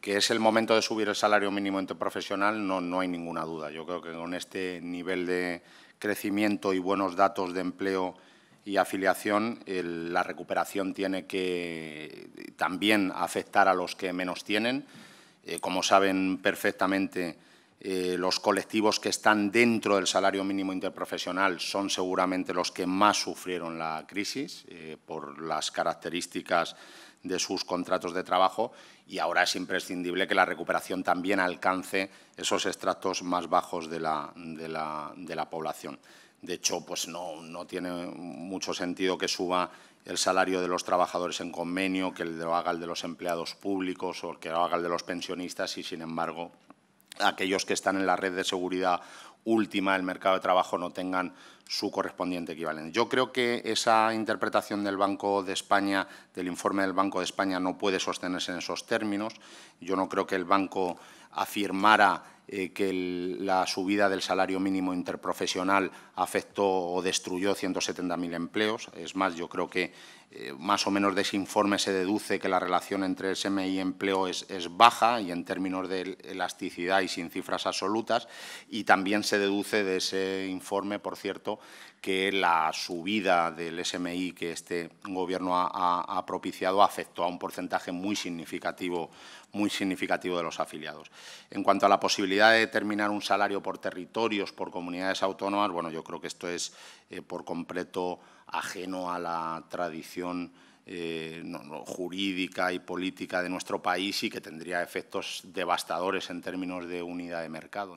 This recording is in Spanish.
que es el momento de subir el salario mínimo interprofesional, no, no hay ninguna duda. Yo creo que con este nivel de crecimiento y buenos datos de empleo y afiliación, la recuperación tiene que eh, también afectar a los que menos tienen. Eh, como saben perfectamente, eh, los colectivos que están dentro del salario mínimo interprofesional son seguramente los que más sufrieron la crisis eh, por las características de sus contratos de trabajo y ahora es imprescindible que la recuperación también alcance esos extractos más bajos de la, población. De hecho, pues no, no tiene mucho sentido que suba el salario de los trabajadores en convenio, que lo haga el de los empleados públicos o que lo haga el de los pensionistas y, sin embargo, aquellos que están en la red de seguridad última del mercado de trabajo no tengan su correspondiente equivalente. Yo creo que esa interpretación del Banco de España, del informe del Banco de España, no puede sostenerse en esos términos. Yo no creo que el banco afirmara eh, que la subida del salario mínimo interprofesional afectó o destruyó 170.000 empleos. Es más, yo creo que eh, más o menos de ese informe se deduce que la relación entre SMI y empleo es, baja y en términos de elasticidad y sin cifras absolutas. Y también se deduce de ese informe, por cierto, que la subida del SMI que este Gobierno ha, ha propiciado afectó a un porcentaje muy significativo, muy significativo de los afiliados. En cuanto a la posibilidad de determinar un salario por territorios, por comunidades autónomas, bueno, yo creo que esto es eh, por completo ajeno a la tradición eh, jurídica y política de nuestro país y que tendría efectos devastadores en términos de unidad de mercado.